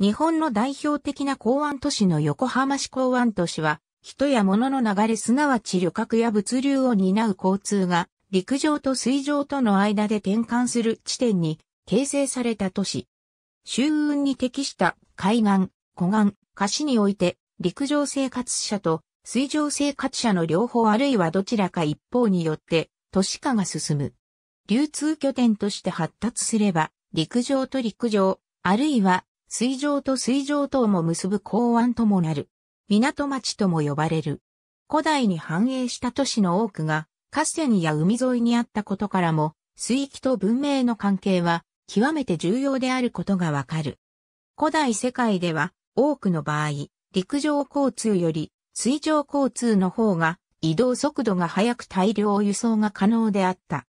日本の代表的な港湾都市の横浜市港湾都市は、人や物の流れすなわち旅客や物流を担う交通が、陸上と水上との間で転換する地点に形成された都市。周運に適した海岸、湖岸、河岸において、陸上生活者と水上生活者の両方あるいはどちらか一方によって都市化が進む。流通拠点として発達すれば、陸上と陸上、あるいは水上と水上島も結ぶ港湾ともなる。港町とも呼ばれる。古代に繁栄した都市の多くが、河川や海沿いにあったことからも、水域と文明の関係は、極めて重要であることがわかる。古代世界では、多くの場合、陸上交通より、水上交通の方が、移動速度が速く大量輸送が可能であった。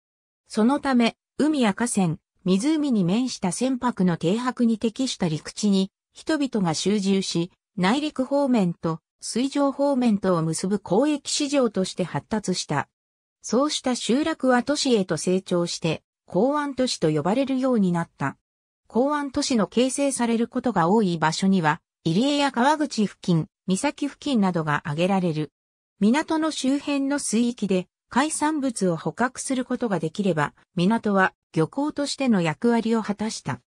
そのため、海や河川、湖に面した船舶の停泊に適した陸地に、人々が集中し、内陸方面と水上方面とを結ぶ交易市場として発達した。そうした集落は都市へと成長して、港湾都市と呼ばれるようになった。港湾都市の形成されることが多い場所には、入江や川口付近、岬付近などが挙げられる。港の周辺の水域で海産物を捕獲することができれば、港は漁港としての役割を果たした。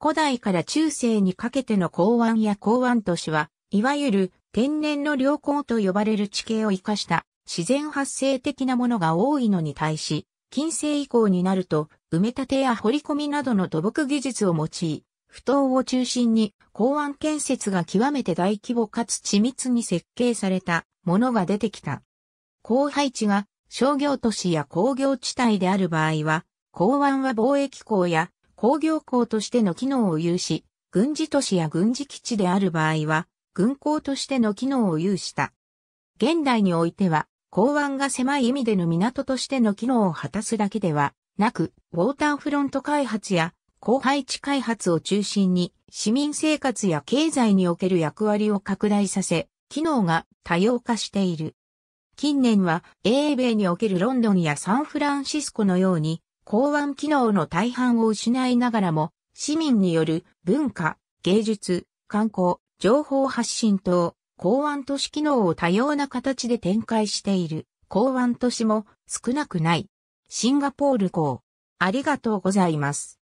古代から中世にかけての港湾や港湾都市は、いわゆる天然の良港と呼ばれる地形を生かした自然発生的なものが多いのに対し、近世以降になると、埋め立てや掘り込みなどの土木技術を用い、不当を中心に港湾建設が極めて大規模かつ緻密に設計されたものが出てきた。高配置が商業都市や工業地帯である場合は、港湾は貿易港や工業港としての機能を有し、軍事都市や軍事基地である場合は、軍港としての機能を有した。現代においては、港湾が狭い意味での港としての機能を果たすだけではなく、ウォーターフロント開発や広配地開発を中心に、市民生活や経済における役割を拡大させ、機能が多様化している。近年は英米におけるロンドンやサンフランシスコのように港湾機能の大半を失いながらも市民による文化、芸術、観光、情報発信等港湾都市機能を多様な形で展開している港湾都市も少なくない。シンガポール港。ありがとうございます。